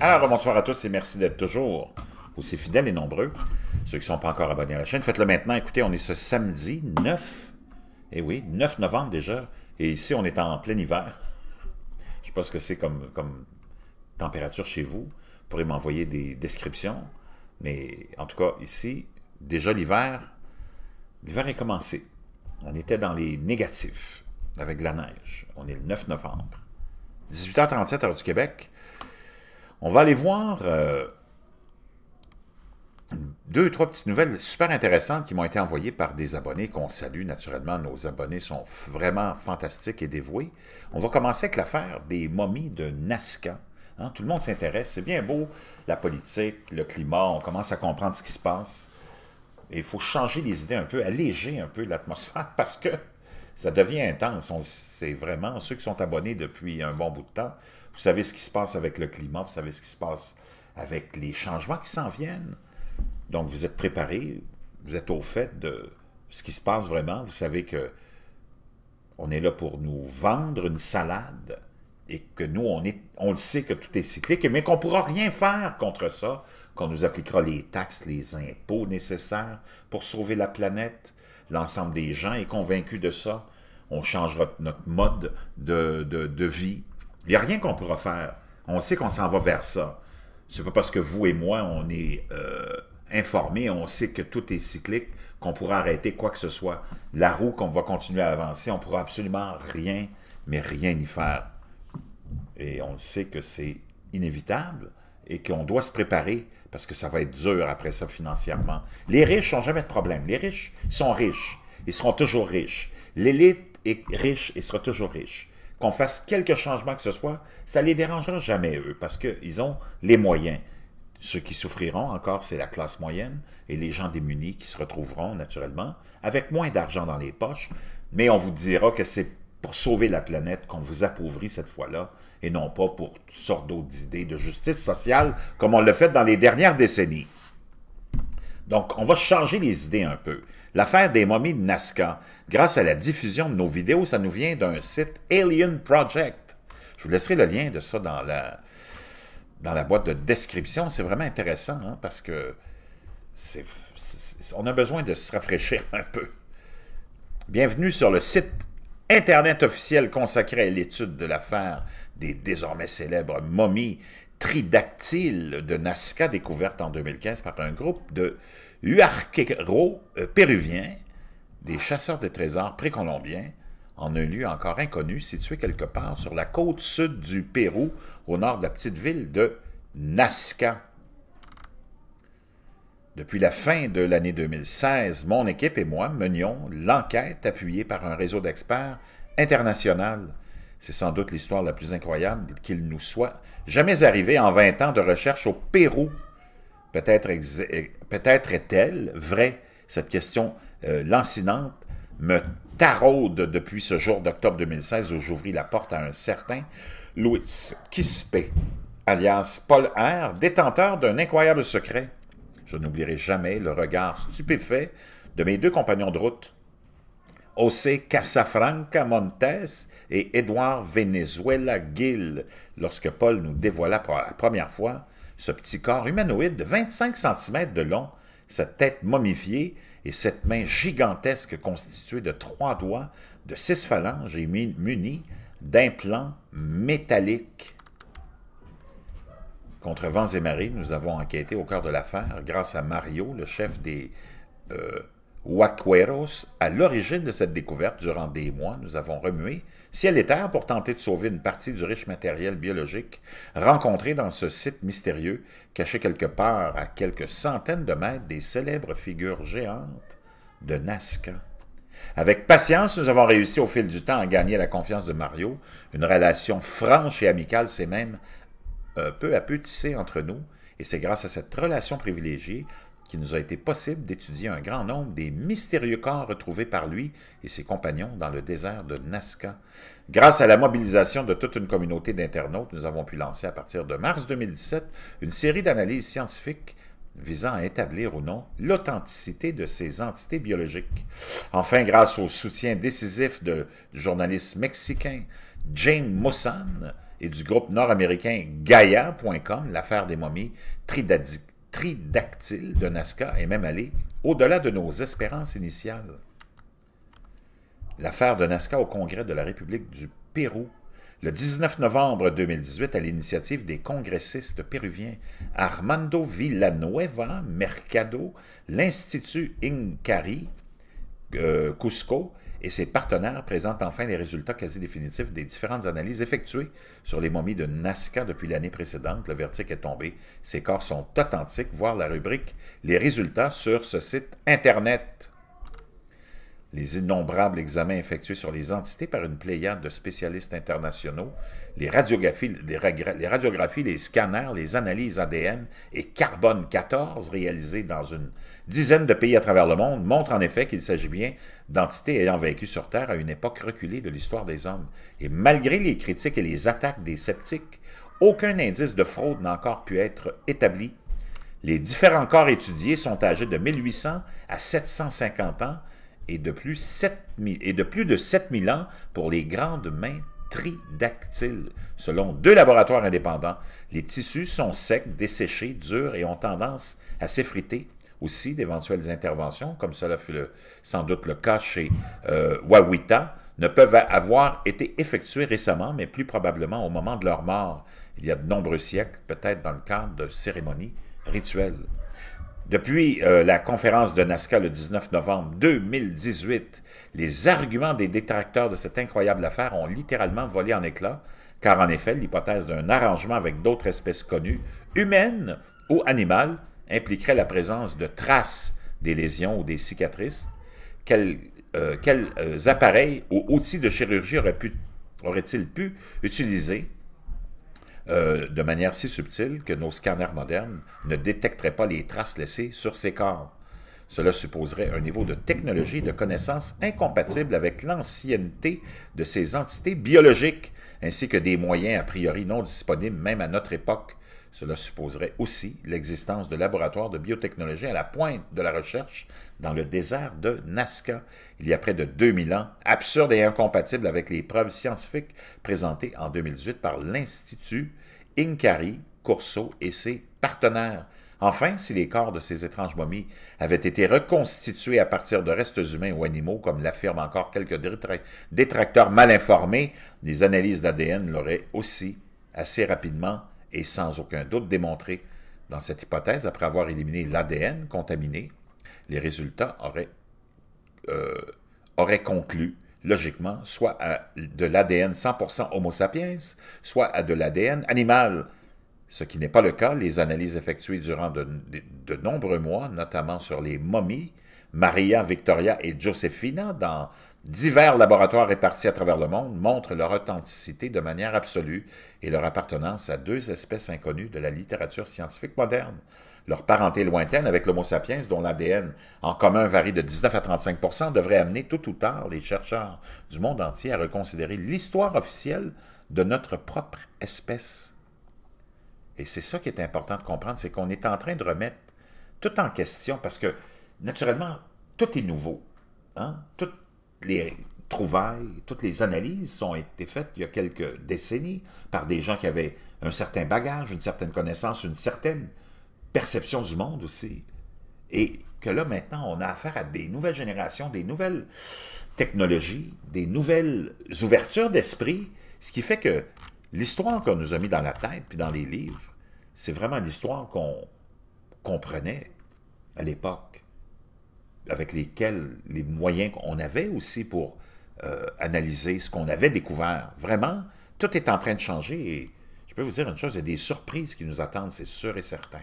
Alors, bonsoir à tous et merci d'être toujours aussi fidèles et nombreux. Ceux qui ne sont pas encore abonnés à la chaîne, faites-le maintenant. Écoutez, on est ce samedi 9, et eh oui, 9 novembre déjà, et ici on est en plein hiver. Je ne sais pas ce que c'est comme, comme température chez vous. Vous pourrez m'envoyer des descriptions, mais en tout cas, ici, déjà l'hiver, l'hiver est commencé. On était dans les négatifs avec la neige. On est le 9 novembre. 18h37 heure du Québec. On va aller voir deux deux, trois petites nouvelles super intéressantes qui m'ont été envoyées par des abonnés qu'on salue naturellement. Nos abonnés sont vraiment fantastiques et dévoués. On va commencer avec l'affaire des momies de Nazca. Hein. tout le monde s'intéresse, c'est bien beau, la politique, le climat, on commence à comprendre ce qui se passe. Il faut changer les idées un peu, alléger un peu l'atmosphère parce que ça devient intense. C'est vraiment, ceux qui sont abonnés depuis un bon bout de temps, vous savez ce qui se passe avec le climat, vous savez ce qui se passe avec les changements qui s'en viennent. Donc vous êtes préparés, vous êtes au fait de ce qui se passe vraiment. Vous savez que on est là pour nous vendre une salade et que nous, on, on le sait que tout est cyclique, mais qu'on ne pourra rien faire contre ça qu'on nous appliquera les taxes, les impôts nécessaires pour sauver la planète. L'ensemble des gens est convaincu de ça. On changera notre mode de, vie. Il n'y a rien qu'on pourra faire. On sait qu'on s'en va vers ça. n'est pas parce que vous et moi, on est euh, informés, on sait que tout est cyclique, qu'on pourra arrêter quoi que ce soit. La roue qu'on va continuer à avancer, on pourra absolument rien, mais rien y faire. Et on sait que c'est inévitable et qu'on doit se préparer parce que ça va être dur après ça financièrement. Les riches n'ont jamais de problème. Les riches sont riches. Ils seront toujours riches. L'élite est riche et sera toujours riche. Qu'on fasse quelques changements que ce soit, ça les dérangera jamais, eux, parce qu'ils ont les moyens. Ceux qui souffriront encore, c'est la classe moyenne et les gens démunis qui se retrouveront naturellement avec moins d'argent dans les poches. Mais on vous dira que c'est pour sauver la planète qu'on vous appauvrit cette fois-là et non pas pour toutes sortes d'autres idées de justice sociale comme on l'a fait dans les dernières décennies. Donc, on va changer les idées un peu. L'affaire des momies de Nazca, grâce à la diffusion de nos vidéos, ça nous vient d'un site Alien Project. Je vous laisserai le lien de ça dans la, dans la boîte de description. C'est vraiment intéressant hein, parce que on a besoin de se rafraîchir un peu. Bienvenue sur le site Internet officiel consacré à l'étude de l'affaire des désormais célèbres momies tridactyles de Nazca découvertes en 2015 par un groupe de huarqueros euh, péruviens, des chasseurs de trésors précolombiens, en un lieu encore inconnu situé quelque part sur la côte sud du Pérou, au nord de la petite ville de Nazca. Depuis la fin de l'année 2016, mon équipe et moi menions l'enquête appuyée par un réseau d'experts international. C'est sans doute l'histoire la plus incroyable qu'il nous soit jamais arrivée en 20 ans de recherche au Pérou. Peut-être eh, peut être est elle vraie, cette question euh, lancinante me taraude depuis ce jour d'octobre 2016 où j'ouvris la porte à un certain Louis Quispe, alias Paul R., détenteur d'un incroyable secret. Je n'oublierai jamais le regard stupéfait de mes deux compagnons de route, José Casafranca Montes et Édouard Venezuela Gill, lorsque Paul nous dévoila pour la première fois ce petit corps humanoïde de 25 cm de long, sa tête momifiée et cette main gigantesque constituée de trois doigts, de six phalanges et munie d'implants métalliques. Contre vents et marées, nous avons enquêté au cœur de l'affaire grâce à Mario, le chef des Waqueros, euh, Huacueros. À l'origine de cette découverte, durant des mois, nous avons remué ciel et terre pour tenter de sauver une partie du riche matériel biologique rencontré dans ce site mystérieux, caché quelque part à quelques centaines de mètres des célèbres figures géantes de Nazca. Avec patience, nous avons réussi au fil du temps à gagner la confiance de Mario. Une relation franche et amicale c'est même peu à peu tissé entre nous, et c'est grâce à cette relation privilégiée qu'il nous a été possible d'étudier un grand nombre des mystérieux corps retrouvés par lui et ses compagnons dans le désert de Nazca. Grâce à la mobilisation de toute une communauté d'internautes, nous avons pu lancer à partir de mars 2017 une série d'analyses scientifiques visant à établir ou non l'authenticité de ces entités biologiques. Enfin, grâce au soutien décisif de, du journaliste mexicain James Mossan, et du groupe nord-américain Gaia.com, l'affaire des momies tridactyles de NASCA est même allée au-delà de nos espérances initiales. L'affaire de Nazca au Congrès de la République du Pérou, le 19 novembre 2018, à l'initiative des congressistes péruviens Armando Villanueva Mercado, l'Institut Incari, euh, Cusco et ses partenaires présentent enfin les résultats quasi définitifs des différentes analyses effectuées sur les momies de Nazca depuis l'année précédente. Le verdict est tombé. Ces corps sont authentiques. Voir la rubrique Les résultats sur ce site Internet les innombrables examens effectués sur les entités par une pléiade de spécialistes internationaux, les radiographies, les, radiographies, les scanners, les analyses ADN et carbone 14 réalisées dans une dizaine de pays à travers le monde montrent en effet qu'il s'agit bien d'entités ayant vécu sur Terre à une époque reculée de l'histoire des hommes. Et malgré les critiques et les attaques des sceptiques, aucun indice de fraude n'a encore pu être établi. Les différents corps étudiés sont âgés de 1800 à 750 ans et de plus, et de, plus de 7000 ans pour les grandes mains tridactyles. Selon deux laboratoires indépendants, les tissus sont secs, desséchés, durs et ont tendance à s'effriter. Aussi, d'éventuelles interventions, comme cela fut sans doute le cas chez euh, Wawita, ne peuvent avoir été effectuées récemment, mais plus probablement au moment de leur mort, il y a de nombreux siècles, peut-être dans le cadre de cérémonies rituelles. Depuis euh, la conférence de NASCA le 19 novembre 2018, les arguments des détracteurs de cette incroyable affaire ont littéralement volé en éclats, car en effet, l'hypothèse d'un arrangement avec d'autres espèces connues, humaines ou animales, impliquerait la présence de traces des lésions ou des cicatrices. Quels, euh, euh, appareils ou outils de chirurgie auraient-ils pu utiliser euh, de manière si subtile que nos scanners modernes ne détecteraient pas les traces laissées sur ces corps. Cela supposerait un niveau de technologie et de connaissance incompatible avec l'ancienneté de ces entités biologiques, ainsi que des moyens a priori non disponibles même à notre époque cela supposerait aussi l'existence de laboratoires de biotechnologie à la pointe de la recherche dans le désert de Nazca, il y a près de 2000 ans, absurde et incompatible avec les preuves scientifiques présentées en 2018 par l'Institut Incari, Corso et ses partenaires. Enfin, si les corps de ces étranges momies avaient été reconstitués à partir de restes humains ou animaux, comme l'affirment encore quelques détracteurs mal informés, les analyses d'ADN l'auraient aussi assez rapidement et sans aucun doute démontré dans cette hypothèse après avoir éliminé l'ADN contaminé. Les résultats euh, auraient, conclu logiquement soit à de l'ADN 100% Homo sapiens, soit à de l'ADN animal. Ce qui n'est pas le cas, les analyses effectuées durant de, de, nombreux mois, notamment sur les momies, Maria, Victoria et Josefina dans Divers laboratoires répartis à travers le monde montrent leur authenticité de manière absolue et leur appartenance à deux espèces inconnues de la littérature scientifique moderne. Leur parenté lointaine avec l'Homo sapiens, dont l'ADN en commun varie de 19 à 35 devrait amener tôt ou tard les chercheurs du monde entier à reconsidérer l'histoire officielle de notre propre espèce. Et c'est ça qui est important de comprendre, c'est qu'on est en train de remettre tout en question parce que, naturellement, tout est nouveau. Hein? Tout, les trouvailles, toutes les analyses ont été faites il y a quelques décennies par des gens qui avaient un certain bagage, une certaine connaissance, une certaine perception du monde aussi. Et que là, maintenant, on a affaire à des nouvelles générations, des nouvelles technologies, des nouvelles ouvertures d'esprit, ce qui fait que l'histoire qu'on nous a mis dans la tête, puis dans les livres, c'est vraiment l'histoire qu'on comprenait à l'époque avec lesquels, les moyens qu'on avait aussi pour euh, analyser ce qu'on avait découvert. Vraiment, tout est en train de changer et je peux vous dire une chose, il y a des surprises qui nous attendent, c'est sûr et certain.